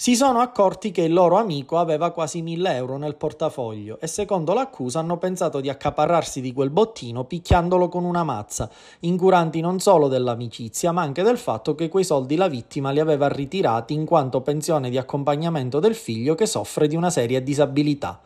si sono accorti che il loro amico aveva quasi 1000 euro nel portafoglio e secondo l'accusa hanno pensato di accaparrarsi di quel bottino picchiandolo con una mazza, incuranti non solo dell'amicizia ma anche del fatto che quei soldi la vittima li aveva ritirati in quanto pensione di accompagnamento del figlio che soffre di una seria disabilità.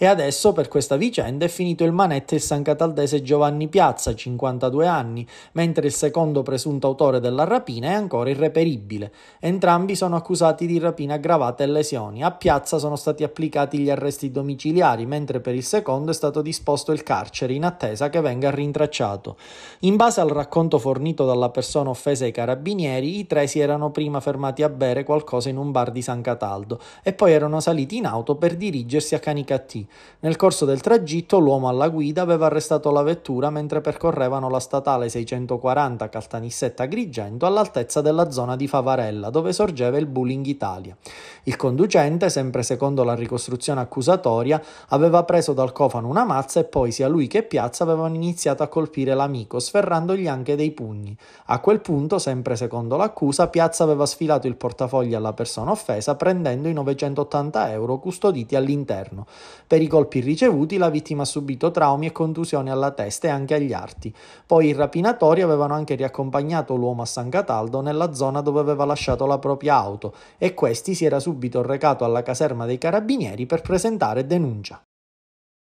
E adesso per questa vicenda è finito il manette il San Cataldese Giovanni Piazza, 52 anni, mentre il secondo presunto autore della rapina è ancora irreperibile. Entrambi sono accusati di rapina aggravate e lesioni. A Piazza sono stati applicati gli arresti domiciliari, mentre per il secondo è stato disposto il carcere in attesa che venga rintracciato. In base al racconto fornito dalla persona offesa ai carabinieri, i tre si erano prima fermati a bere qualcosa in un bar di San Cataldo e poi erano saliti in auto per dirigersi a Canicattì. Nel corso del tragitto l'uomo alla guida aveva arrestato la vettura mentre percorrevano la statale 640 Caltanissetta Grigento all'altezza della zona di Favarella dove sorgeva il Bullying Italia. Il conducente, sempre secondo la ricostruzione accusatoria, aveva preso dal cofano una mazza e poi sia lui che Piazza avevano iniziato a colpire l'amico, sferrandogli anche dei pugni. A quel punto, sempre secondo l'accusa, Piazza aveva sfilato il portafogli alla persona offesa prendendo i 980 euro custoditi all'interno. Per i colpi ricevuti la vittima ha subito traumi e contusioni alla testa e anche agli arti. Poi i rapinatori avevano anche riaccompagnato l'uomo a San Cataldo nella zona dove aveva lasciato la propria auto e questi si era subito recato alla caserma dei carabinieri per presentare denuncia.